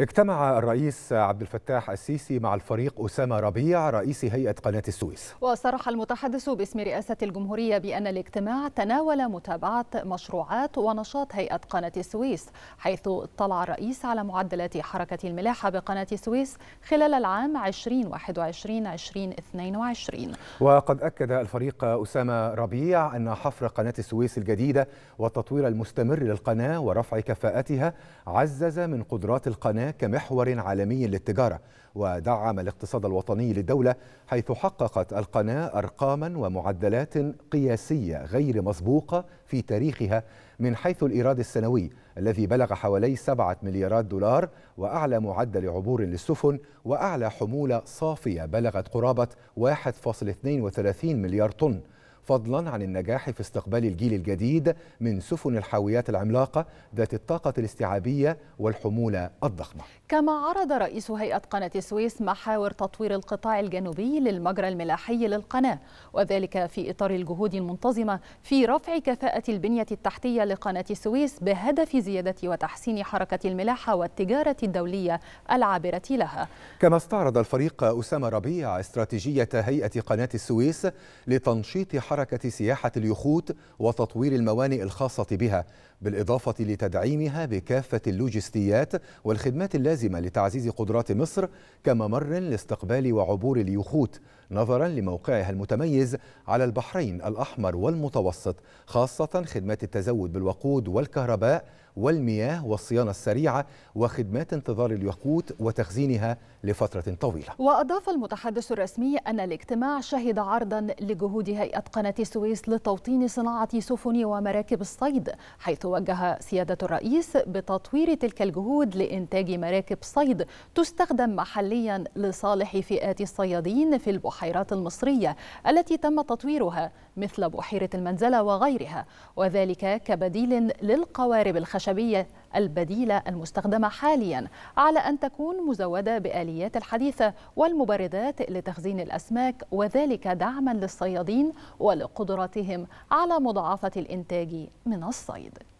اجتمع الرئيس عبد الفتاح السيسي مع الفريق أسامة ربيع رئيس هيئة قناة السويس وصرح المتحدث باسم رئاسة الجمهورية بأن الاجتماع تناول متابعة مشروعات ونشاط هيئة قناة السويس حيث اطلع الرئيس على معدلات حركة الملاحة بقناة السويس خلال العام 2021-2022 وقد أكد الفريق أسامة ربيع أن حفر قناة السويس الجديدة والتطوير المستمر للقناة ورفع كفاءتها عزز من قدرات القناة كمحور عالمي للتجارة ودعم الاقتصاد الوطني للدولة حيث حققت القناة أرقاما ومعدلات قياسية غير مسبوقة في تاريخها من حيث الإيراد السنوي الذي بلغ حوالي 7 مليارات دولار وأعلى معدل عبور للسفن وأعلى حمولة صافية بلغت قرابة 1.32 مليار طن فضلا عن النجاح في استقبال الجيل الجديد من سفن الحاويات العملاقة ذات الطاقة الاستيعابية والحمولة الضخمة كما عرض رئيس هيئة قناة السويس محاور تطوير القطاع الجنوبي للمجرى الملاحي للقناة وذلك في إطار الجهود المنتظمة في رفع كفاءة البنية التحتية لقناة السويس بهدف زيادة وتحسين حركة الملاحة والتجارة الدولية العابرة لها كما استعرض الفريق أسامة ربيع استراتيجية هيئة قناة السويس لتنشيط حركة حركة سياحة اليخوت وتطوير الموانئ الخاصة بها بالإضافة لتدعيمها بكافة اللوجستيات والخدمات اللازمة لتعزيز قدرات مصر كممر لاستقبال وعبور اليخوت نظرا لموقعها المتميز على البحرين الأحمر والمتوسط خاصة خدمات التزود بالوقود والكهرباء والمياه والصيانة السريعة وخدمات انتظار اليقوت وتخزينها لفترة طويلة وأضاف المتحدث الرسمي أن الاجتماع شهد عرضا لجهود هيئة قناة السويس لتوطين صناعة سفن ومراكب الصيد حيث وجه سيادة الرئيس بتطوير تلك الجهود لإنتاج مراكب صيد تستخدم محليا لصالح فئات الصيادين في البحيرات المصرية التي تم تطويرها مثل بحيرة المنزلة وغيرها وذلك كبديل للقوارب الخشبية الخشبية البديلة المستخدمة حاليا على أن تكون مزودة بآليات الحديثة والمبردات لتخزين الأسماك وذلك دعما للصيادين ولقدرتهم على مضاعفة الإنتاج من الصيد